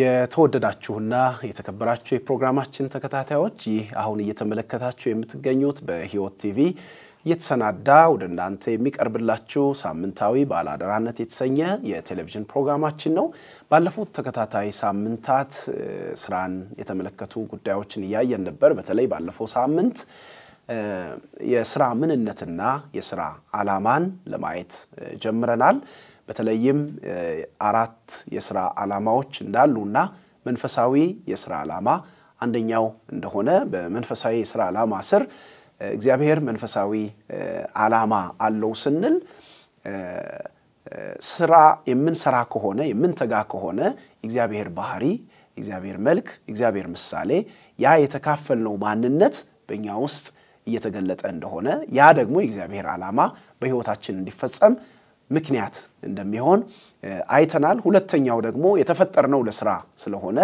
የተወደዳችሁና የተከበራችሁ የፕሮግራማችን ተከታታዮች ይህ አሁን እየተመለከታችሁ የምትገኙት በህይወት ቲቪ እየተሰናዳ ወደ እናንተ የሚቀርብላችሁ ሳምንታዊ ባለአደራነት የተሰኘ የቴሌቪዥን ፕሮግራማችን ነው። ባለፉት ተከታታይ ሳምንታት ስራን የተመለከቱ ጉዳዮችን እያየን ነበር። በተለይ ባለፈው ሳምንት የስራ ምንነትና የስራ አላማን ለማየት ጀምረናል። በተለይም አራት የስራ ዓላማዎች እንዳሉና መንፈሳዊ የስራ ዓላማ አንደኛው እንደሆነ በመንፈሳዊ የስራ ዓላማ ስር እግዚአብሔር መንፈሳዊ ዓላማ አለው ስንል ስራ የምንሰራ ከሆነ የምንተጋ ከሆነ እግዚአብሔር ባህሪ፣ እግዚአብሔር መልክ፣ እግዚአብሔር ምሳሌ ያ የተካፈልነው ማንነት በእኛ ውስጥ እየተገለጠ እንደሆነ ያ ደግሞ የእግዚአብሔር ዓላማ በሕይወታችን እንዲፈጸም ምክንያት እንደሚሆን አይተናል። ሁለተኛው ደግሞ የተፈጠርነው ለስራ ስለሆነ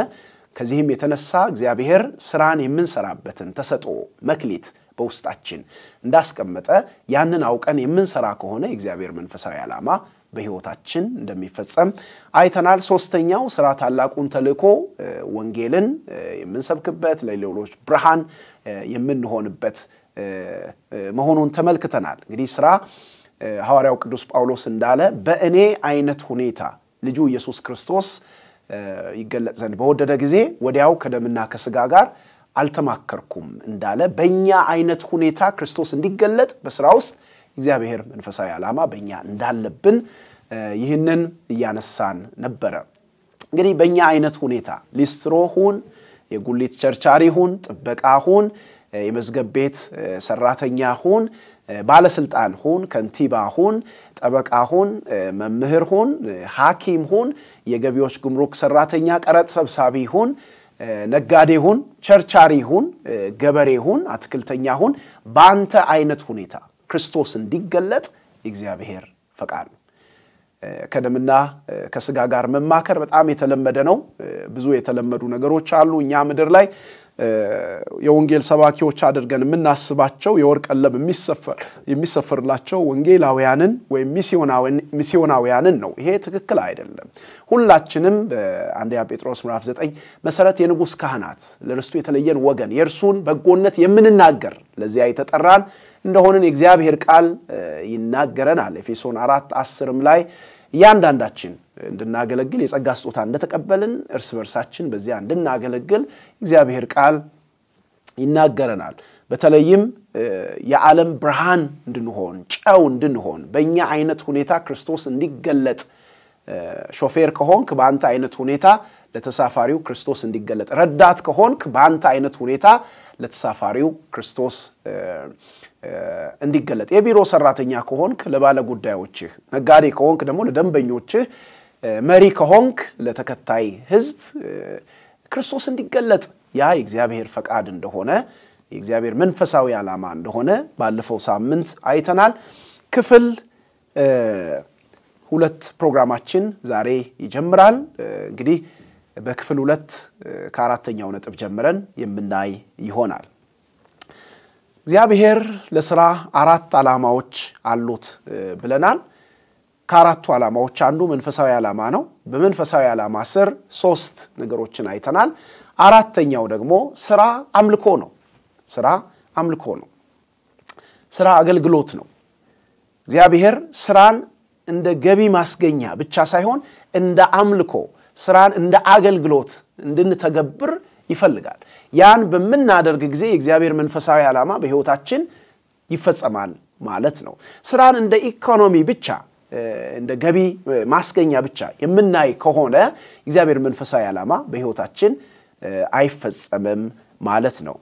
ከዚህም የተነሳ እግዚአብሔር ስራን የምንሰራበትን ተሰጦ መክሊት በውስጣችን እንዳስቀመጠ ያንን አውቀን የምንሰራ ከሆነ የእግዚአብሔር መንፈሳዊ ዓላማ በህይወታችን እንደሚፈጸም አይተናል። ሶስተኛው ስራ ታላቁን ተልእኮ ወንጌልን የምንሰብክበት ለሌሎች ብርሃን የምንሆንበት መሆኑን ተመልክተናል። እንግዲህ ስራ ሐዋርያው ቅዱስ ጳውሎስ እንዳለ በእኔ አይነት ሁኔታ ልጁ ኢየሱስ ክርስቶስ ይገለጽ ዘንድ በወደደ ጊዜ ወዲያው ከደምና ከስጋ ጋር አልተማከርኩም እንዳለ በእኛ አይነት ሁኔታ ክርስቶስ እንዲገለጥ በስራ ውስጥ እግዚአብሔር መንፈሳዊ ዓላማ በእኛ እንዳለብን ይህንን እያነሳን ነበረ። እንግዲህ በእኛ አይነት ሁኔታ ሊስትሮ ሁን፣ የጉሊት ቸርቻሪ ሁን፣ ጥበቃ ሁን፣ የመዝገብ ቤት ሰራተኛ ሁን ባለስልጣን ሁን፣ ከንቲባ ሁን፣ ጠበቃ ሁን፣ መምህር ሁን፣ ሐኪም ሁን፣ የገቢዎች ጉምሩክ ሰራተኛ፣ ቀረጥ ሰብሳቢ ሁን፣ ነጋዴ ሁን፣ ቸርቻሪ ሁን፣ ገበሬ ሁን፣ አትክልተኛ ሁን፣ በአንተ አይነት ሁኔታ ክርስቶስ እንዲገለጥ እግዚአብሔር ፈቃድ ነው። ከደምና ከስጋ ጋር መማከር በጣም የተለመደ ነው። ብዙ የተለመዱ ነገሮች አሉ እኛ ምድር ላይ የወንጌል ሰባኪዎች አድርገን የምናስባቸው የወርቅ ቀለብ የሚሰፍርላቸው ወንጌላውያንን ወይም ሚስዮናውያንን ነው። ይሄ ትክክል አይደለም። ሁላችንም በአንደኛ ጴጥሮስ ምዕራፍ ዘጠኝ መሰረት የንጉሥ ካህናት ለርስቱ የተለየን ወገን የእርሱን በጎነት የምንናገር ለዚያ የተጠራን እንደሆንን የእግዚአብሔር ቃል ይናገረናል። ኤፌሶን አራት አስርም ላይ እያንዳንዳችን እንድናገለግል የጸጋ ስጦታ እንደተቀበልን እርስ በርሳችን በዚያ እንድናገለግል እግዚአብሔር ቃል ይናገረናል። በተለይም የዓለም ብርሃን እንድንሆን ጨው እንድንሆን በእኛ አይነት ሁኔታ ክርስቶስ እንዲገለጥ ሾፌር ከሆንክ በአንተ አይነት ሁኔታ ለተሳፋሪው ክርስቶስ እንዲገለጥ፣ ረዳት ከሆንክ በአንተ አይነት ሁኔታ ለተሳፋሪው ክርስቶስ እንዲገለጥ፣ የቢሮ ሰራተኛ ከሆንክ ለባለ ጉዳዮችህ፣ ነጋዴ ከሆንክ ደግሞ ለደንበኞችህ መሪ ከሆንክ ለተከታይ ህዝብ ክርስቶስ እንዲገለጥ ያ የእግዚአብሔር ፈቃድ እንደሆነ የእግዚአብሔር መንፈሳዊ ዓላማ እንደሆነ ባለፈው ሳምንት አይተናል። ክፍል ሁለት ፕሮግራማችን ዛሬ ይጀምራል። እንግዲህ በክፍል ሁለት ከአራተኛው ነጥብ ጀምረን የምናይ ይሆናል። እግዚአብሔር ለስራ አራት ዓላማዎች አሉት ብለናል። ከአራቱ ዓላማዎች አንዱ መንፈሳዊ ዓላማ ነው። በመንፈሳዊ ዓላማ ስር ሶስት ነገሮችን አይተናል። አራተኛው ደግሞ ስራ አምልኮ ነው። ስራ አምልኮ ነው። ስራ አገልግሎት ነው። እግዚአብሔር ስራን እንደ ገቢ ማስገኛ ብቻ ሳይሆን እንደ አምልኮ ስራን እንደ አገልግሎት እንድንተገብር ይፈልጋል። ያን በምናደርግ ጊዜ የእግዚአብሔር መንፈሳዊ ዓላማ በሕይወታችን ይፈጸማል ማለት ነው። ስራን እንደ ኢኮኖሚ ብቻ እንደ ገቢ ማስገኛ ብቻ የምናይ ከሆነ እግዚአብሔር መንፈሳዊ ዓላማ በህይወታችን አይፈጸምም ማለት ነው።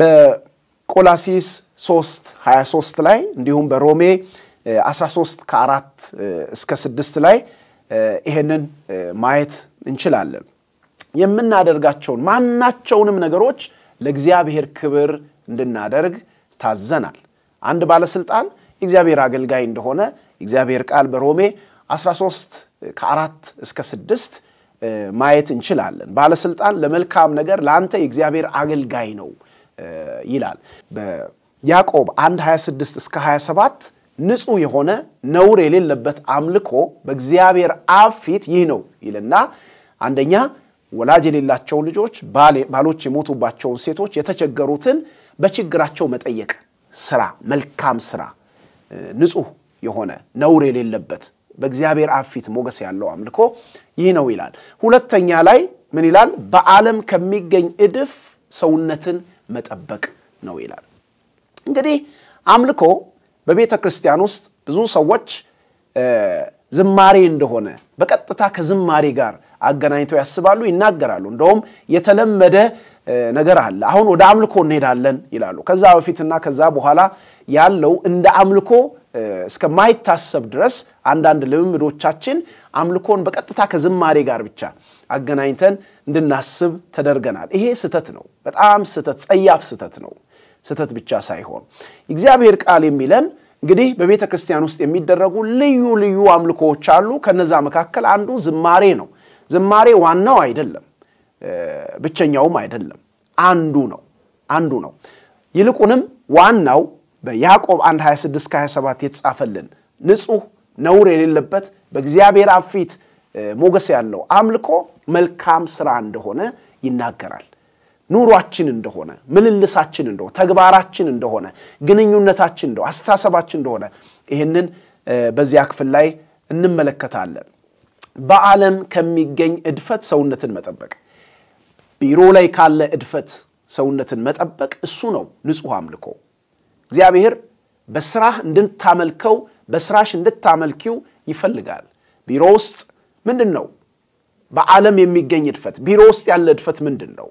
በቆላሲስ 3 23 ላይ እንዲሁም በሮሜ 13 4 እስከ 6 ላይ ይሄንን ማየት እንችላለን። የምናደርጋቸውን ማናቸውንም ነገሮች ለእግዚአብሔር ክብር እንድናደርግ ታዘናል። አንድ ባለስልጣን እግዚአብሔር አገልጋይ እንደሆነ የእግዚአብሔር ቃል በሮሜ 13 ከአራት እስከ ስድስት ማየት እንችላለን። ባለስልጣን ለመልካም ነገር ለአንተ የእግዚአብሔር አገልጋይ ነው ይላል። በያዕቆብ 1 26 እስከ 27 ንጹህ የሆነ ነውር የሌለበት አምልኮ በእግዚአብሔር አብ ፊት ይህ ነው ይልና አንደኛ ወላጅ የሌላቸው ልጆች፣ ባሎች የሞቱባቸውን ሴቶች፣ የተቸገሩትን በችግራቸው መጠየቅ ስራ፣ መልካም ስራ፣ ንጹህ የሆነ ነውር የሌለበት በእግዚአብሔር አፊት ሞገስ ያለው አምልኮ ይህ ነው ይላል። ሁለተኛ ላይ ምን ይላል? በዓለም ከሚገኝ እድፍ ሰውነትን መጠበቅ ነው ይላል። እንግዲህ አምልኮ በቤተ ክርስቲያን ውስጥ ብዙ ሰዎች ዝማሬ እንደሆነ በቀጥታ ከዝማሬ ጋር አገናኝተው ያስባሉ፣ ይናገራሉ። እንደውም የተለመደ ነገር አለ። አሁን ወደ አምልኮ እንሄዳለን ይላሉ። ከዛ በፊትና ከዛ በኋላ ያለው እንደ አምልኮ እስከማይታሰብ ድረስ አንዳንድ ልምምዶቻችን አምልኮን በቀጥታ ከዝማሬ ጋር ብቻ አገናኝተን እንድናስብ ተደርገናል። ይሄ ስህተት ነው፣ በጣም ስህተት፣ ጸያፍ ስህተት ነው። ስህተት ብቻ ሳይሆን እግዚአብሔር ቃል የሚለን እንግዲህ በቤተ ክርስቲያን ውስጥ የሚደረጉ ልዩ ልዩ አምልኮዎች አሉ። ከነዛ መካከል አንዱ ዝማሬ ነው። ዝማሬ ዋናው አይደለም፣ ብቸኛውም አይደለም፣ አንዱ ነው አንዱ ነው። ይልቁንም ዋናው በያዕቆብ 1 26 27 የተጻፈልን ንጹህ ነውር የሌለበት በእግዚአብሔር አፊት ሞገስ ያለው አምልኮ መልካም ስራ እንደሆነ ይናገራል። ኑሯችን እንደሆነ፣ ምልልሳችን እንደሆነ፣ ተግባራችን እንደሆነ፣ ግንኙነታችን እንደሆነ፣ አስተሳሰባችን እንደሆነ ይህንን በዚያ ክፍል ላይ እንመለከታለን። በዓለም ከሚገኝ እድፈት ሰውነትን መጠበቅ፣ ቢሮ ላይ ካለ እድፈት ሰውነትን መጠበቅ እሱ ነው ንጹህ አምልኮ። እግዚአብሔር በስራህ እንድታመልከው በስራሽ እንድታመልኪው ይፈልጋል። ቢሮ ውስጥ ምንድን ነው በዓለም የሚገኝ እድፈት? ቢሮ ውስጥ ያለ እድፈት ምንድን ነው?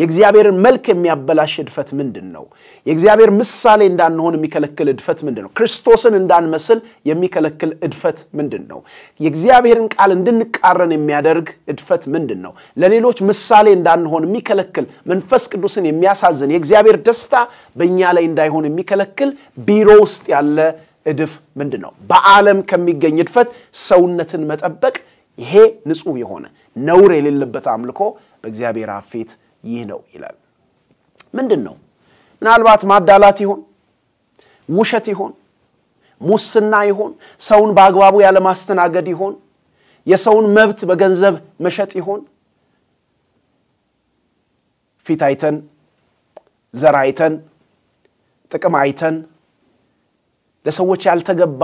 የእግዚአብሔርን መልክ የሚያበላሽ እድፈት ምንድን ነው? የእግዚአብሔር ምሳሌ እንዳንሆን የሚከለክል እድፈት ምንድን ነው? ክርስቶስን እንዳንመስል የሚከለክል እድፈት ምንድን ነው? የእግዚአብሔርን ቃል እንድንቃረን የሚያደርግ እድፈት ምንድን ነው? ለሌሎች ምሳሌ እንዳንሆን የሚከለክል መንፈስ ቅዱስን የሚያሳዝን የእግዚአብሔር ደስታ በእኛ ላይ እንዳይሆን የሚከለክል ቢሮ ውስጥ ያለ እድፍ ምንድን ነው? በዓለም ከሚገኝ እድፈት ሰውነትን መጠበቅ ይሄ ንጹህ የሆነ ነውር የሌለበት አምልኮ በእግዚአብሔር ፊት ይህ ነው ይላል። ምንድን ነው? ምናልባት ማዳላት ይሆን? ውሸት ይሆን? ሙስና ይሆን? ሰውን በአግባቡ ያለማስተናገድ ይሆን? የሰውን መብት በገንዘብ መሸጥ ይሆን? ፊት አይተን፣ ዘር አይተን፣ ጥቅም አይተን ለሰዎች ያልተገባ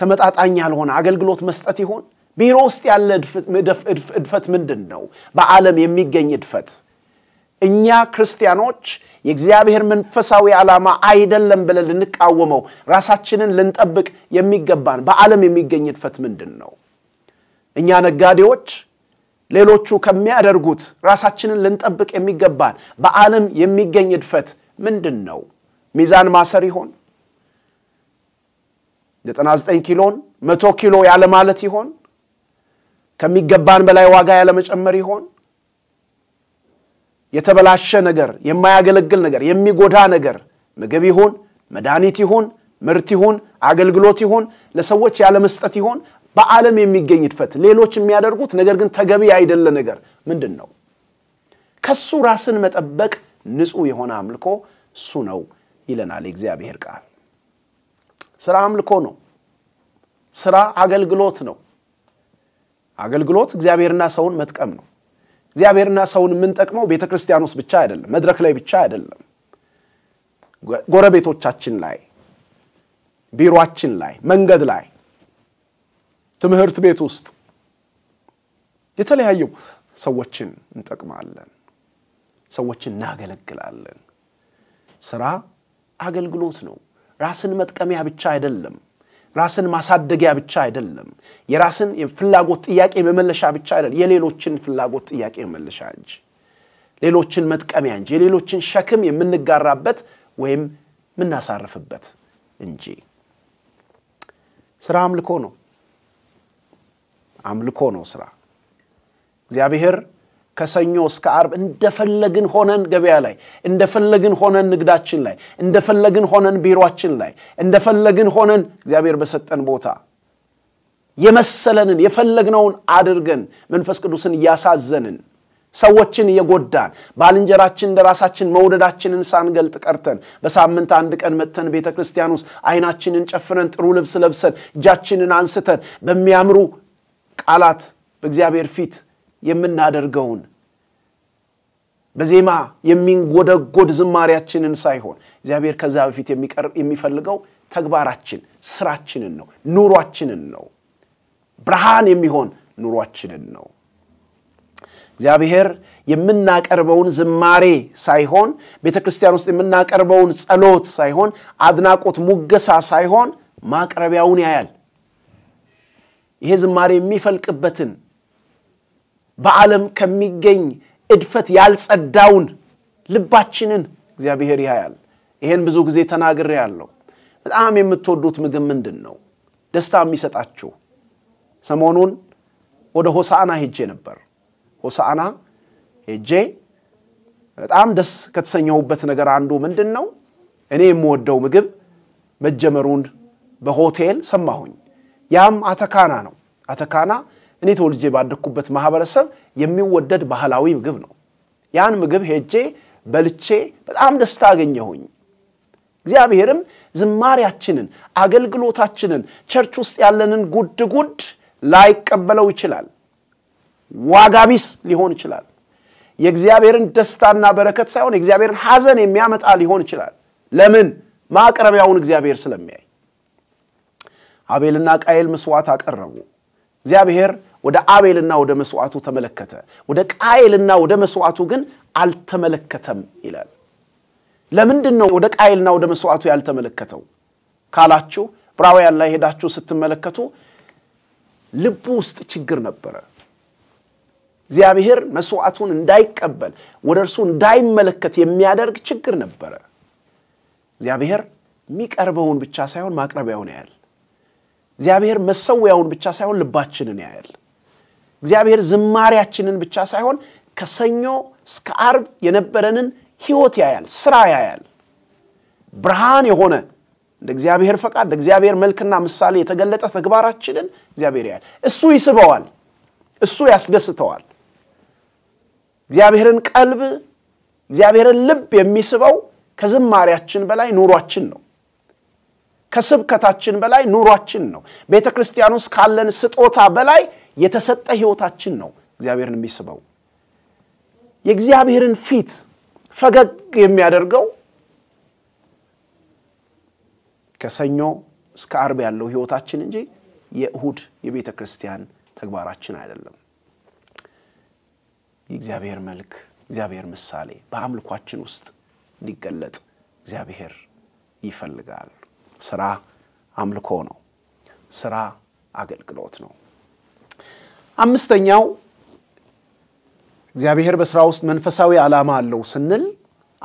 ተመጣጣኝ ያልሆነ አገልግሎት መስጠት ይሆን? ቢሮ ውስጥ ያለ እድፈት ምንድን ነው? በዓለም የሚገኝ እድፈት እኛ ክርስቲያኖች የእግዚአብሔር መንፈሳዊ ዓላማ አይደለም ብለን ልንቃወመው ራሳችንን ልንጠብቅ የሚገባን በዓለም የሚገኝ እድፈት ምንድን ነው? እኛ ነጋዴዎች ሌሎቹ ከሚያደርጉት ራሳችንን ልንጠብቅ የሚገባን በዓለም የሚገኝ እድፈት ምንድን ነው? ሚዛን ማሰር ይሆን? 99 ኪሎን መቶ ኪሎ ያለማለት ይሆን? ከሚገባን በላይ ዋጋ ያለመጨመር ይሆን? የተበላሸ ነገር፣ የማያገለግል ነገር፣ የሚጎዳ ነገር ምግብ ይሁን፣ መድኃኒት ይሁን፣ ምርት ይሁን፣ አገልግሎት ይሁን፣ ለሰዎች ያለመስጠት ይሁን በዓለም የሚገኝ እድፈት፣ ሌሎች የሚያደርጉት ነገር ግን ተገቢ አይደለ ነገር ምንድን ነው? ከሱ ራስን መጠበቅ ንጹህ የሆነ አምልኮ እሱ ነው ይለናል የእግዚአብሔር ቃል። ስራ አምልኮ ነው። ስራ አገልግሎት ነው። አገልግሎት እግዚአብሔርና ሰውን መጥቀም ነው። እግዚአብሔርና ሰውን የምንጠቅመው ቤተ ክርስቲያን ውስጥ ብቻ አይደለም፣ መድረክ ላይ ብቻ አይደለም፣ ጎረቤቶቻችን ላይ፣ ቢሮአችን ላይ፣ መንገድ ላይ፣ ትምህርት ቤት ውስጥ የተለያዩ ሰዎችን እንጠቅማለን፣ ሰዎችን እናገለግላለን። ስራ አገልግሎት ነው። ራስን መጥቀሚያ ብቻ አይደለም። ራስን ማሳደጊያ ብቻ አይደለም። የራስን ፍላጎት ጥያቄ መመለሻ ብቻ አይደለም። የሌሎችን ፍላጎት ጥያቄ መመለሻ እንጂ ሌሎችን መጥቀሚያ እንጂ የሌሎችን ሸክም የምንጋራበት ወይም የምናሳርፍበት እንጂ ስራ አምልኮ ነው። አምልኮ ነው ስራ እግዚአብሔር ከሰኞ እስከ አርብ እንደፈለግን ሆነን ገበያ ላይ፣ እንደፈለግን ሆነን ንግዳችን ላይ፣ እንደፈለግን ሆነን ቢሮችን ላይ፣ እንደፈለግን ሆነን እግዚአብሔር በሰጠን ቦታ የመሰለንን የፈለግነውን አድርገን መንፈስ ቅዱስን እያሳዘንን ሰዎችን እየጎዳን ባልንጀራችን እንደ ራሳችን መውደዳችንን ሳንገልጥ ቀርተን በሳምንት አንድ ቀን መጥተን ቤተ ክርስቲያን ውስጥ አይናችንን ጨፍነን ጥሩ ልብስ ለብሰን እጃችንን አንስተን በሚያምሩ ቃላት በእግዚአብሔር ፊት የምናደርገውን በዜማ የሚንጎደጎድ ዝማሪያችንን ሳይሆን እግዚአብሔር ከዛ በፊት የሚፈልገው ተግባራችን፣ ስራችንን ነው፣ ኑሯችንን ነው፣ ብርሃን የሚሆን ኑሯችንን ነው። እግዚአብሔር የምናቀርበውን ዝማሬ ሳይሆን ቤተ ክርስቲያን ውስጥ የምናቀርበውን ጸሎት ሳይሆን አድናቆት፣ ሙገሳ ሳይሆን ማቅረቢያውን ያያል። ይሄ ዝማሬ የሚፈልቅበትን በዓለም ከሚገኝ እድፈት ያልጸዳውን ልባችንን እግዚአብሔር ያያል። ይሄን ብዙ ጊዜ ተናግሬ ያለው። በጣም የምትወዱት ምግብ ምንድን ነው? ደስታ የሚሰጣችሁ ሰሞኑን ወደ ሆሳአና ሄጄ ነበር። ሆሳአና ሄጄ በጣም ደስ ከተሰኘሁበት ነገር አንዱ ምንድን ነው እኔ የምወደው ምግብ መጀመሩን በሆቴል ሰማሁኝ። ያም አተካና ነው። አተካና እኔ ተወልጄ ባደግኩበት ማህበረሰብ የሚወደድ ባህላዊ ምግብ ነው። ያን ምግብ ሄጄ በልቼ በጣም ደስታ አገኘሁኝ። እግዚአብሔርም ዝማሪያችንን፣ አገልግሎታችንን፣ ቸርች ውስጥ ያለንን ጉድ ጉድ ላይቀበለው ይችላል። ዋጋቢስ ሊሆን ይችላል። የእግዚአብሔርን ደስታና በረከት ሳይሆን የእግዚአብሔርን ሐዘን የሚያመጣ ሊሆን ይችላል። ለምን? ማቅረቢያውን እግዚአብሔር ስለሚያይ። አቤልና ቃየል መስዋዕት አቀረቡ። እግዚአብሔር ወደ አቤልና ወደ መስዋዕቱ ተመለከተ፣ ወደ ቃየልና ወደ መስዋዕቱ ግን አልተመለከተም ይላል። ለምንድን ነው ወደ ቃየልና ወደ መስዋዕቱ ያልተመለከተው ካላችሁ ዕብራውያን ላይ ሄዳችሁ ስትመለከቱ ልቡ ውስጥ ችግር ነበረ። እግዚአብሔር መስዋዕቱን እንዳይቀበል ወደ እርሱ እንዳይመለከት የሚያደርግ ችግር ነበረ። እግዚአብሔር የሚቀርበውን ብቻ ሳይሆን ማቅረቢያውን ያያል። እግዚአብሔር መሰዊያውን ብቻ ሳይሆን ልባችንን ያያል። እግዚአብሔር ዝማሪያችንን ብቻ ሳይሆን ከሰኞ እስከ አርብ የነበረንን ህይወት ያያል፣ ስራ ያያል። ብርሃን የሆነ እንደ እግዚአብሔር ፈቃድ እንደ እግዚአብሔር መልክና ምሳሌ የተገለጠ ተግባራችንን እግዚአብሔር ያያል። እሱ ይስበዋል፣ እሱ ያስደስተዋል። እግዚአብሔርን ቀልብ፣ እግዚአብሔርን ልብ የሚስበው ከዝማሪያችን በላይ ኑሯችን ነው። ከስብከታችን በላይ ኑሯችን ነው። ቤተ ክርስቲያን ውስጥ ካለን ስጦታ በላይ የተሰጠ ህይወታችን ነው እግዚአብሔርን የሚስበው። የእግዚአብሔርን ፊት ፈገግ የሚያደርገው ከሰኞ እስከ አርብ ያለው ህይወታችን እንጂ የእሁድ የቤተ ክርስቲያን ተግባራችን አይደለም። የእግዚአብሔር መልክ፣ እግዚአብሔር ምሳሌ በአምልኳችን ውስጥ እንዲገለጥ እግዚአብሔር ይፈልጋል። ስራ አምልኮ ነው። ስራ አገልግሎት ነው። አምስተኛው እግዚአብሔር በስራ ውስጥ መንፈሳዊ ዓላማ አለው ስንል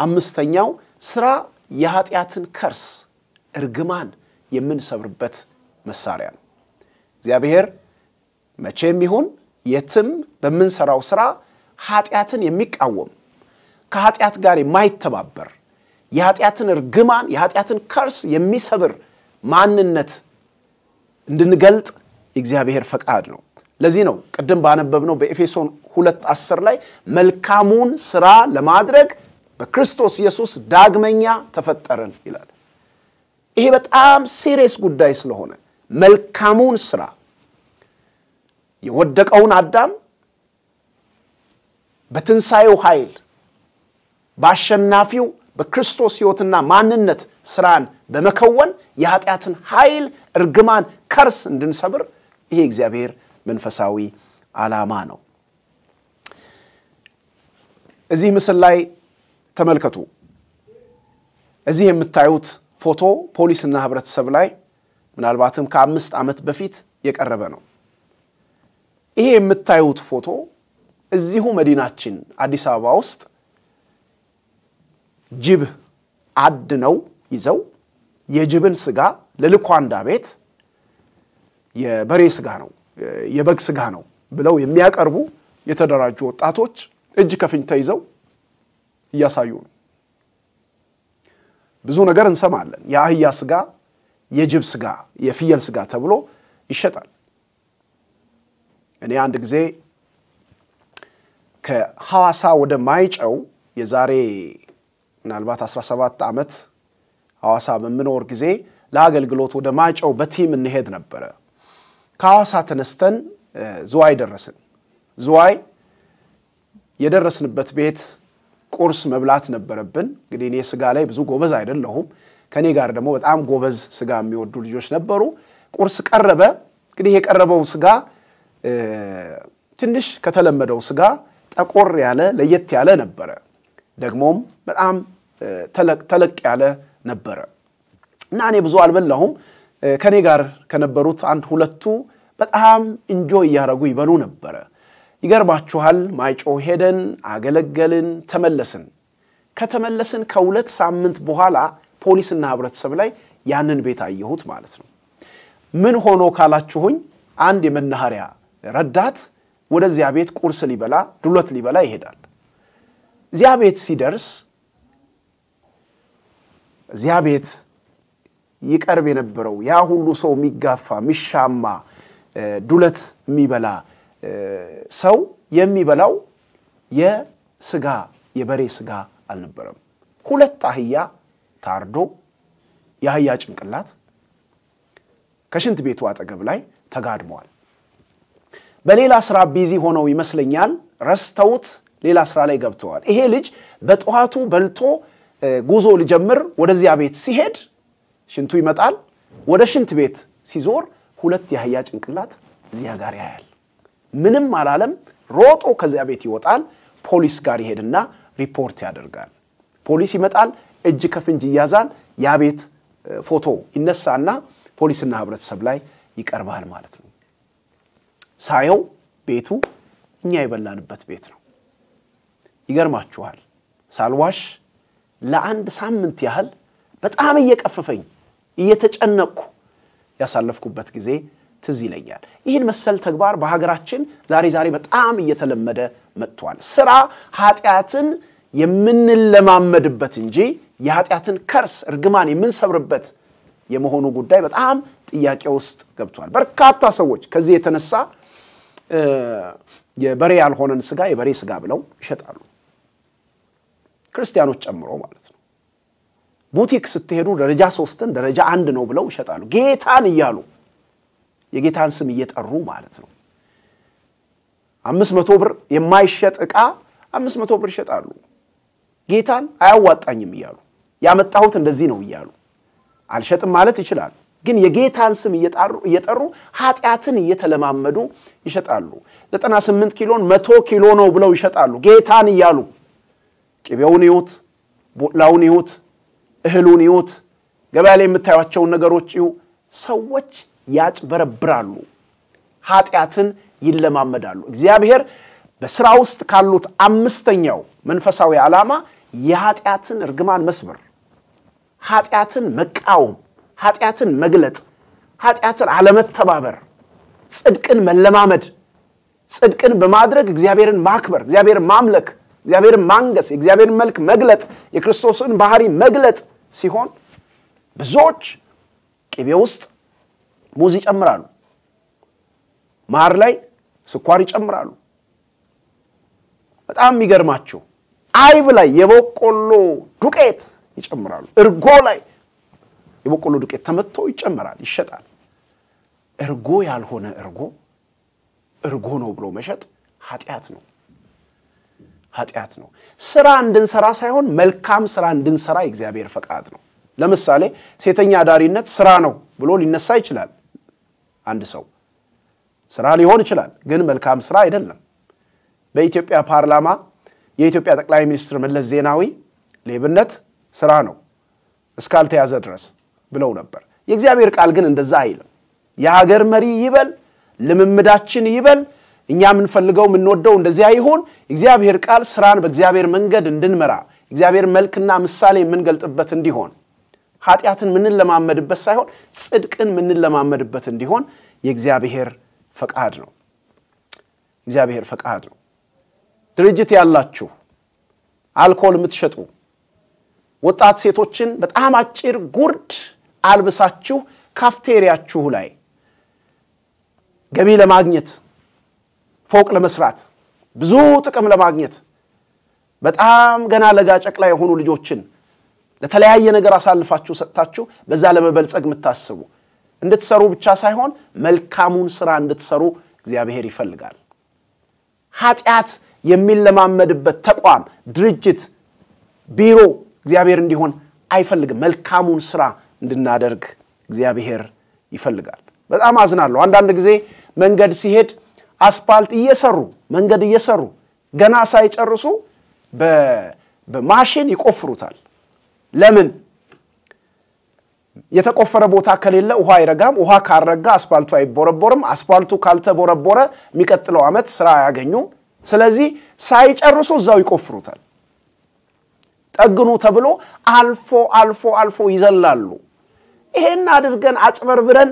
አምስተኛው ስራ የኃጢአትን ከርስ እርግማን የምንሰብርበት መሳሪያ ነው። እግዚአብሔር መቼም ይሁን የትም በምንሰራው ስራ ኃጢአትን የሚቃወም ከኃጢአት ጋር የማይተባበር የኃጢአትን እርግማን የኃጢአትን ከርስ የሚሰብር ማንነት እንድንገልጥ የእግዚአብሔር ፈቃድ ነው። ለዚህ ነው ቅድም ባነበብነው በኤፌሶን ሁለት አስር ላይ መልካሙን ስራ ለማድረግ በክርስቶስ ኢየሱስ ዳግመኛ ተፈጠርን ይላል። ይሄ በጣም ሲሪየስ ጉዳይ ስለሆነ መልካሙን ስራ የወደቀውን አዳም በትንሣኤው ኃይል በአሸናፊው በክርስቶስ ሕይወትና ማንነት ስራን በመከወን የኃጢአትን ኃይል፣ እርግማን፣ ከርስ እንድንሰብር ይሄ እግዚአብሔር መንፈሳዊ ዓላማ ነው። እዚህ ምስል ላይ ተመልከቱ። እዚህ የምታዩት ፎቶ ፖሊስና ህብረተሰብ ላይ ምናልባትም ከአምስት ዓመት በፊት የቀረበ ነው። ይሄ የምታዩት ፎቶ እዚሁ መዲናችን አዲስ አበባ ውስጥ ጅብ አድነው ይዘው የጅብን ስጋ ለልኳንዳ ቤት የበሬ ስጋ ነው የበግ ስጋ ነው ብለው የሚያቀርቡ የተደራጁ ወጣቶች እጅ ከፍኝ ተይዘው እያሳዩ ነው። ብዙ ነገር እንሰማለን። የአህያ ስጋ፣ የጅብ ስጋ፣ የፍየል ስጋ ተብሎ ይሸጣል። እኔ አንድ ጊዜ ከሐዋሳ ወደ ማይጨው የዛሬ ምናልባት 17 ዓመት ሐዋሳ በምኖር ጊዜ ለአገልግሎት ወደ ማጨው በቲም እንሄድ ነበረ። ከሐዋሳ ተነስተን ዝዋይ ደረስን። ዝዋይ የደረስንበት ቤት ቁርስ መብላት ነበረብን። እንግዲህ እኔ ስጋ ላይ ብዙ ጎበዝ አይደለሁም። ከእኔ ጋር ደግሞ በጣም ጎበዝ ስጋ የሚወዱ ልጆች ነበሩ። ቁርስ ቀረበ። እንግዲህ የቀረበው ስጋ ትንሽ ከተለመደው ስጋ ጠቆር ያለ ለየት ያለ ነበረ። ደግሞም በጣም ተለቅ ያለ ነበረ እና እኔ ብዙ አልበላሁም። ከኔ ጋር ከነበሩት አንድ ሁለቱ በጣም እንጆ እያደረጉ ይበሉ ነበረ። ይገርባችኋል፣ ማይጮ ሄደን አገለገልን፣ ተመለስን። ከተመለስን ከሁለት ሳምንት በኋላ ፖሊስና ህብረተሰብ ላይ ያንን ቤት አየሁት ማለት ነው። ምን ሆኖ ካላችሁኝ፣ አንድ የመናኸሪያ ረዳት ወደዚያ ቤት ቁርስ ሊበላ ዱለት ሊበላ ይሄዳል። እዚያ ቤት ሲደርስ እዚያ ቤት ይቀርብ የነበረው ያ ሁሉ ሰው የሚጋፋ የሚሻማ ዱለት የሚበላ ሰው የሚበላው የስጋ የበሬ ስጋ አልነበረም። ሁለት አህያ ታርዶ የአህያ ጭንቅላት ከሽንት ቤቱ አጠገብ ላይ ተጋድመዋል። በሌላ ስራ ቢዚ ሆነው ይመስለኛል ረስተውት ሌላ ስራ ላይ ገብተዋል። ይሄ ልጅ በጠዋቱ በልቶ ጉዞ ሊጀምር ወደዚያ ቤት ሲሄድ ሽንቱ ይመጣል። ወደ ሽንት ቤት ሲዞር ሁለት የአህያ ጭንቅላት እዚያ ጋር ያያል። ምንም አላለም። ሮጦ ከዚያ ቤት ይወጣል። ፖሊስ ጋር ይሄድና ሪፖርት ያደርጋል። ፖሊስ ይመጣል። እጅ ከፍንጅ ይያዛል። ያ ቤት ፎቶ ይነሳና ፖሊስና ህብረተሰብ ላይ ይቀርባል ማለት ነው። ሳየው ቤቱ እኛ የበላንበት ቤት ነው። ይገርማችኋል፣ ሳልዋሽ ለአንድ ሳምንት ያህል በጣም እየቀፈፈኝ እየተጨነቅኩ ያሳለፍኩበት ጊዜ ትዝ ይለኛል። ይህን መሰል ተግባር በሀገራችን ዛሬ ዛሬ በጣም እየተለመደ መጥቷል። ስራ ኃጢአትን የምንለማመድበት እንጂ የኃጢአትን ከርስ እርግማን የምንሰብርበት የመሆኑ ጉዳይ በጣም ጥያቄ ውስጥ ገብቷል። በርካታ ሰዎች ከዚህ የተነሳ የበሬ ያልሆነን ስጋ የበሬ ስጋ ብለው ይሸጣሉ። ክርስቲያኖች ጨምሮ ማለት ነው። ቡቲክ ስትሄዱ ደረጃ ሶስትን ደረጃ አንድ ነው ብለው ይሸጣሉ። ጌታን እያሉ የጌታን ስም እየጠሩ ማለት ነው። አምስት መቶ ብር የማይሸጥ ዕቃ አምስት መቶ ብር ይሸጣሉ። ጌታን አያዋጣኝም እያሉ ያመጣሁት እንደዚህ ነው እያሉ አልሸጥም ማለት ይችላሉ። ግን የጌታን ስም እየጠሩ ኃጢአትን እየተለማመዱ ይሸጣሉ። 98 ኪሎን መቶ ኪሎ ነው ብለው ይሸጣሉ ጌታን እያሉ ቅቤውን ይዩት፣ ቡላውን ይዩት፣ እህሉን ይዩት፣ ገበያ ላይ የምታዩቸውን ነገሮች ይዩ። ሰዎች ያጭበረብራሉ፣ ኃጢአትን ይለማመዳሉ። እግዚአብሔር በስራ ውስጥ ካሉት አምስተኛው መንፈሳዊ ዓላማ የኃጢአትን እርግማን መስበር፣ ኃጢአትን መቃወም፣ ኃጢአትን መግለጥ፣ ኃጢአትን አለመተባበር፣ ጽድቅን መለማመድ፣ ጽድቅን በማድረግ እግዚአብሔርን ማክበር፣ እግዚአብሔርን ማምለክ እግዚአብሔርን ማንገስ፣ የእግዚአብሔርን መልክ መግለጥ፣ የክርስቶስን ባህሪ መግለጥ ሲሆን ብዙዎች ቅቤ ውስጥ ሙዝ ይጨምራሉ፣ ማር ላይ ስኳር ይጨምራሉ። በጣም የሚገርማቸው አይብ ላይ የበቆሎ ዱቄት ይጨምራሉ። እርጎ ላይ የበቆሎ ዱቄት ተመቶ ይጨምራል ይሸጣል። እርጎ ያልሆነ እርጎ እርጎ ነው ብሎ መሸጥ ኃጢአት ነው። ኃጢአት ነው። ስራ እንድንሰራ ሳይሆን መልካም ስራ እንድንሰራ የእግዚአብሔር ፈቃድ ነው። ለምሳሌ ሴተኛ አዳሪነት ስራ ነው ብሎ ሊነሳ ይችላል። አንድ ሰው ስራ ሊሆን ይችላል፣ ግን መልካም ስራ አይደለም። በኢትዮጵያ ፓርላማ የኢትዮጵያ ጠቅላይ ሚኒስትር መለስ ዜናዊ ሌብነት ስራ ነው እስካልተያዘ ድረስ ብለው ነበር። የእግዚአብሔር ቃል ግን እንደዛ አይልም። የሀገር መሪ ይበል፣ ልምምዳችን ይበል፣ እኛ የምንፈልገው የምንወደው እንደዚያ ይሆን? እግዚአብሔር ቃል ስራን በእግዚአብሔር መንገድ እንድንመራ እግዚአብሔር መልክና ምሳሌ የምንገልጥበት እንዲሆን ኃጢአትን ምንለማመድበት ሳይሆን ጽድቅን ምንለማመድበት እንዲሆን የእግዚአብሔር ፈቃድ ነው። እግዚአብሔር ፈቃድ ነው። ድርጅት ያላችሁ አልኮል የምትሸጡ ወጣት ሴቶችን በጣም አጭር ጉርድ አልብሳችሁ ካፍቴሪያችሁ ላይ ገቢ ለማግኘት ፎቅ ለመስራት ብዙ ጥቅም ለማግኘት በጣም ገና ለጋ ጨቅላ የሆኑ ልጆችን ለተለያየ ነገር አሳልፋችሁ ሰጥታችሁ በዛ ለመበልጸግ የምታስቡ እንድትሰሩ ብቻ ሳይሆን መልካሙን ስራ እንድትሰሩ እግዚአብሔር ይፈልጋል። ኃጢአት የሚለማመድበት ተቋም፣ ድርጅት፣ ቢሮ እግዚአብሔር እንዲሆን አይፈልግም። መልካሙን ስራ እንድናደርግ እግዚአብሔር ይፈልጋል። በጣም አዝናለሁ። አንዳንድ ጊዜ መንገድ ሲሄድ አስፓልት እየሰሩ መንገድ እየሰሩ ገና ሳይጨርሱ በማሽን ይቆፍሩታል። ለምን? የተቆፈረ ቦታ ከሌለ ውሃ አይረጋም። ውሃ ካረጋ አስፓልቱ አይቦረቦርም። አስፓልቱ ካልተቦረቦረ የሚቀጥለው ዓመት ስራ አያገኙም። ስለዚህ ሳይጨርሱ እዛው ይቆፍሩታል። ጠግኑ ተብሎ አልፎ አልፎ አልፎ ይዘላሉ። ይሄን አድርገን አጭበርብረን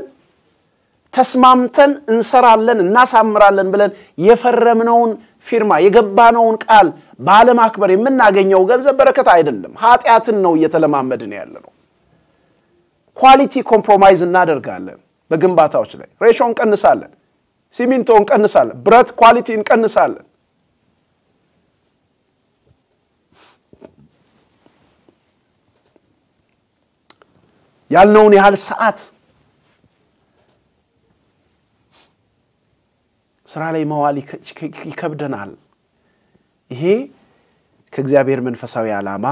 ተስማምተን እንሰራለን፣ እናሳምራለን ብለን የፈረምነውን ፊርማ የገባነውን ቃል ባለማክበር የምናገኘው ገንዘብ በረከት አይደለም፣ ኃጢአትን ነው እየተለማመድን ያለ ነው። ኳሊቲ ኮምፕሮማይዝ እናደርጋለን። በግንባታዎች ላይ ሬሾ እንቀንሳለን፣ ሲሚንቶ እንቀንሳለን፣ ብረት ኳሊቲ እንቀንሳለን። ያልነውን ያህል ሰዓት ስራ ላይ መዋል ይከብደናል። ይሄ ከእግዚአብሔር መንፈሳዊ ዓላማ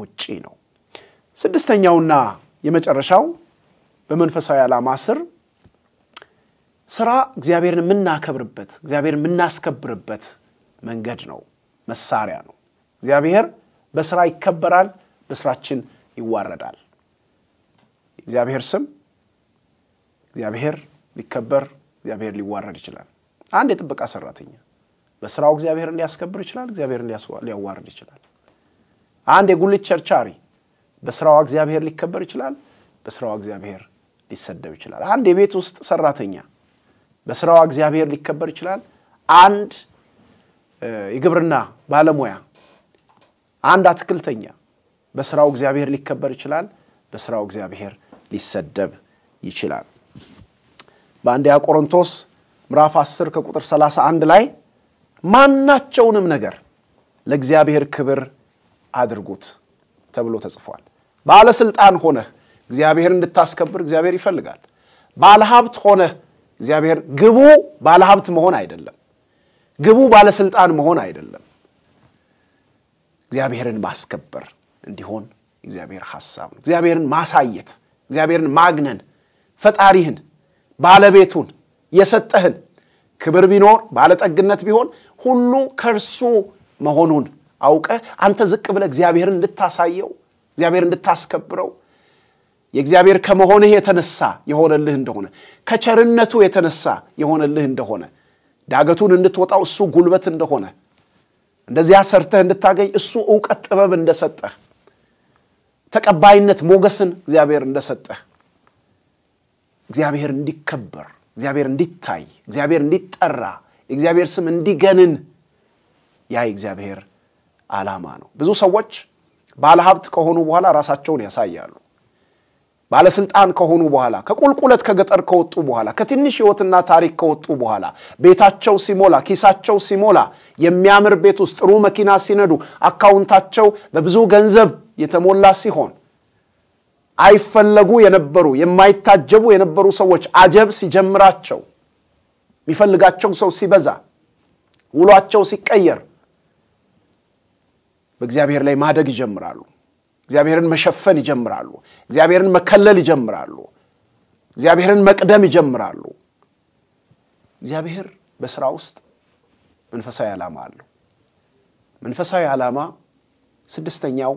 ውጪ ነው። ስድስተኛውና የመጨረሻው በመንፈሳዊ ዓላማ ስር ስራ እግዚአብሔርን የምናከብርበት እግዚአብሔር የምናስከብርበት መንገድ ነው፣ መሳሪያ ነው። እግዚአብሔር በስራ ይከበራል፣ በስራችን ይዋረዳል። እግዚአብሔር ስም እግዚአብሔር ሊከበር፣ እግዚአብሔር ሊዋረድ ይችላል። አንድ የጥበቃ ሰራተኛ በስራው እግዚአብሔርን ሊያስከብር ይችላል፣ እግዚአብሔርን ሊያዋርድ ይችላል። አንድ የጉልት ቸርቻሪ በስራዋ እግዚአብሔር ሊከበር ይችላል፣ በስራዋ እግዚአብሔር ሊሰደብ ይችላል። አንድ የቤት ውስጥ ሰራተኛ በስራዋ እግዚአብሔር ሊከበር ይችላል። አንድ የግብርና ባለሙያ፣ አንድ አትክልተኛ በስራው እግዚአብሔር ሊከበር ይችላል፣ በስራው እግዚአብሔር ሊሰደብ ይችላል። በአንደኛ ቆሮንቶስ ምዕራፍ 10 ከቁጥር 31 ላይ ማናቸውንም ነገር ለእግዚአብሔር ክብር አድርጉት ተብሎ ተጽፏል። ባለስልጣን ሆነህ እግዚአብሔር እንድታስከብር እግዚአብሔር ይፈልጋል። ባለሀብት ሆነህ እግዚአብሔር ግቡ ባለሀብት መሆን አይደለም፣ ግቡ ባለስልጣን መሆን አይደለም። እግዚአብሔርን ማስከበር እንዲሆን እግዚአብሔር ሐሳብ ነው። እግዚአብሔርን ማሳየት፣ እግዚአብሔርን ማግነን፣ ፈጣሪህን ባለቤቱን የሰጠህን ክብር ቢኖር ባለጠግነት ቢሆን ሁሉ ከእርሱ መሆኑን አውቀህ አንተ ዝቅ ብለህ እግዚአብሔርን እንድታሳየው እግዚአብሔር እንድታስከብረው የእግዚአብሔር ከመሆንህ የተነሳ የሆነልህ እንደሆነ ከቸርነቱ የተነሳ የሆነልህ እንደሆነ ዳገቱን እንድትወጣው እሱ ጉልበት እንደሆነ እንደዚያ ሰርተህ እንድታገኝ እሱ እውቀት ጥበብ እንደሰጠህ ተቀባይነት ሞገስን እግዚአብሔር እንደሰጠህ እግዚአብሔር እንዲከበር እግዚአብሔር እንዲታይ፣ እግዚአብሔር እንዲጠራ፣ የእግዚአብሔር ስም እንዲገንን ያ እግዚአብሔር ዓላማ ነው። ብዙ ሰዎች ባለሀብት ከሆኑ በኋላ ራሳቸውን ያሳያሉ። ባለስልጣን ከሆኑ በኋላ ከቁልቁለት ከገጠር ከወጡ በኋላ ከትንሽ ህይወትና ታሪክ ከወጡ በኋላ ቤታቸው ሲሞላ ኪሳቸው ሲሞላ የሚያምር ቤት ውስጥ ጥሩ መኪና ሲነዱ አካውንታቸው በብዙ ገንዘብ የተሞላ ሲሆን አይፈለጉ የነበሩ የማይታጀቡ የነበሩ ሰዎች አጀብ ሲጀምራቸው የሚፈልጋቸው ሰው ሲበዛ ውሏቸው ሲቀየር በእግዚአብሔር ላይ ማደግ ይጀምራሉ። እግዚአብሔርን መሸፈን ይጀምራሉ። እግዚአብሔርን መከለል ይጀምራሉ። እግዚአብሔርን መቅደም ይጀምራሉ። እግዚአብሔር በስራ ውስጥ መንፈሳዊ ዓላማ አለው። መንፈሳዊ ዓላማ ስድስተኛው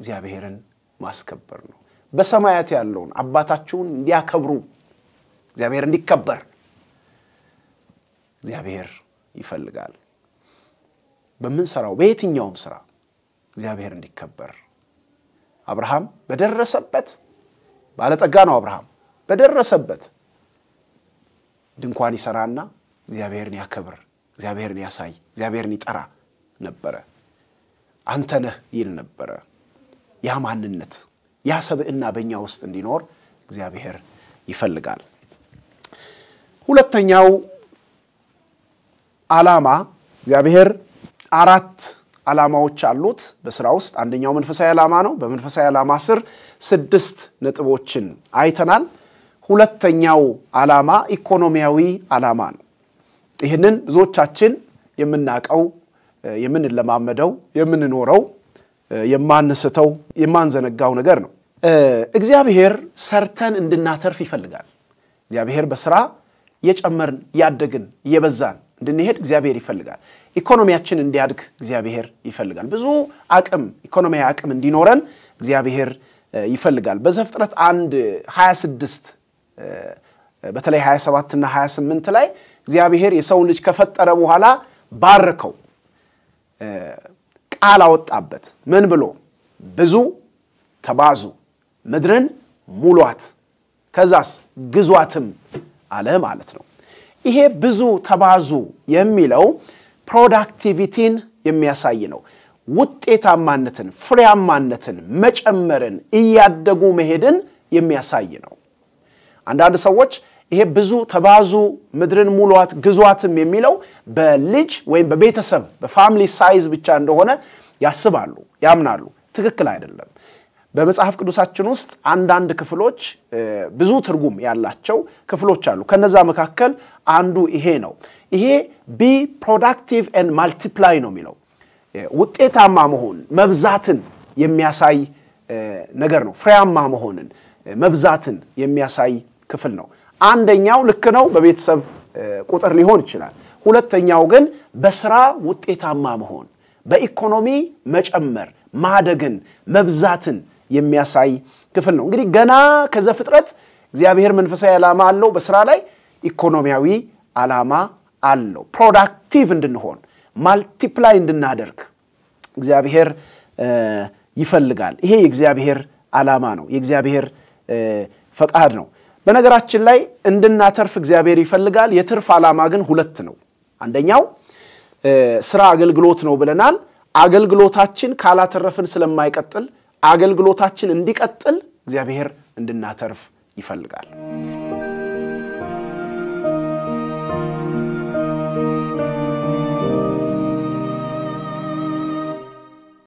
እግዚአብሔርን ማስከበር ነው። በሰማያት ያለውን አባታችሁን እንዲያከብሩ እግዚአብሔር እንዲከበር እግዚአብሔር ይፈልጋል። በምንሰራው በየትኛውም ስራ እግዚአብሔር እንዲከበር አብርሃም በደረሰበት ባለጠጋ ነው። አብርሃም በደረሰበት ድንኳን ይሰራና እግዚአብሔርን ያከብር፣ እግዚአብሔርን ያሳይ፣ እግዚአብሔርን ይጠራ ነበረ። አንተ ነህ ይል ነበረ። ያ ማንነት ያ ሰብዕና በእኛ ውስጥ እንዲኖር እግዚአብሔር ይፈልጋል። ሁለተኛው ዓላማ እግዚአብሔር አራት ዓላማዎች አሉት በስራ ውስጥ። አንደኛው መንፈሳዊ ዓላማ ነው። በመንፈሳዊ ዓላማ ስር ስድስት ነጥቦችን አይተናል። ሁለተኛው ዓላማ ኢኮኖሚያዊ ዓላማ ነው። ይህንን ብዙዎቻችን የምናውቀው የምንለማመደው የምንኖረው የማንስተው የማንዘነጋው ነገር ነው። እግዚአብሔር ሰርተን እንድናተርፍ ይፈልጋል። እግዚአብሔር በስራ የጨመርን ያደግን የበዛን እንድንሄድ እግዚአብሔር ይፈልጋል። ኢኮኖሚያችን እንዲያድግ እግዚአብሔር ይፈልጋል። ብዙ አቅም ኢኮኖሚያዊ አቅም እንዲኖረን እግዚአብሔር ይፈልጋል። በዘፍጥረት አንድ 26 በተለይ 27 እና 28 ላይ እግዚአብሔር የሰውን ልጅ ከፈጠረ በኋላ ባረከው ቃል አወጣበት። ምን ብሎ? ብዙ ተባዙ፣ ምድርን ሙሏት፣ ከዛስ ግዟትም አለ ማለት ነው። ይሄ ብዙ ተባዙ የሚለው ፕሮዳክቲቪቲን የሚያሳይ ነው። ውጤታማነትን፣ ፍሬያማነትን፣ መጨመርን፣ እያደጉ መሄድን የሚያሳይ ነው። አንዳንድ ሰዎች ይሄ ብዙ ተባዙ፣ ምድርን ሙሏት፣ ግዟትም የሚለው በልጅ ወይም በቤተሰብ በፋሚሊ ሳይዝ ብቻ እንደሆነ ያስባሉ፣ ያምናሉ። ትክክል አይደለም። በመጽሐፍ ቅዱሳችን ውስጥ አንዳንድ ክፍሎች ብዙ ትርጉም ያላቸው ክፍሎች አሉ። ከነዛ መካከል አንዱ ይሄ ነው። ይሄ ቢ ፕሮዳክቲቭ ን ማልቲፕላይ ነው የሚለው ውጤታማ መሆን መብዛትን የሚያሳይ ነገር ነው። ፍሬያማ መሆንን መብዛትን የሚያሳይ ክፍል ነው። አንደኛው ልክ ነው፣ በቤተሰብ ቁጥር ሊሆን ይችላል። ሁለተኛው ግን በስራ ውጤታማ መሆን፣ በኢኮኖሚ መጨመር፣ ማደግን፣ መብዛትን የሚያሳይ ክፍል ነው። እንግዲህ ገና ከዘፍጥረት እግዚአብሔር መንፈሳዊ ዓላማ አለው። በስራ ላይ ኢኮኖሚያዊ ዓላማ አለው። ፕሮዳክቲቭ እንድንሆን ማልቲፕላይ እንድናደርግ እግዚአብሔር ይፈልጋል። ይሄ የእግዚአብሔር ዓላማ ነው፣ የእግዚአብሔር ፈቃድ ነው። በነገራችን ላይ እንድናተርፍ እግዚአብሔር ይፈልጋል። የትርፍ ዓላማ ግን ሁለት ነው። አንደኛው ስራ አገልግሎት ነው ብለናል። አገልግሎታችን ካላተረፍን ስለማይቀጥል አገልግሎታችን እንዲቀጥል እግዚአብሔር እንድናተርፍ ይፈልጋል።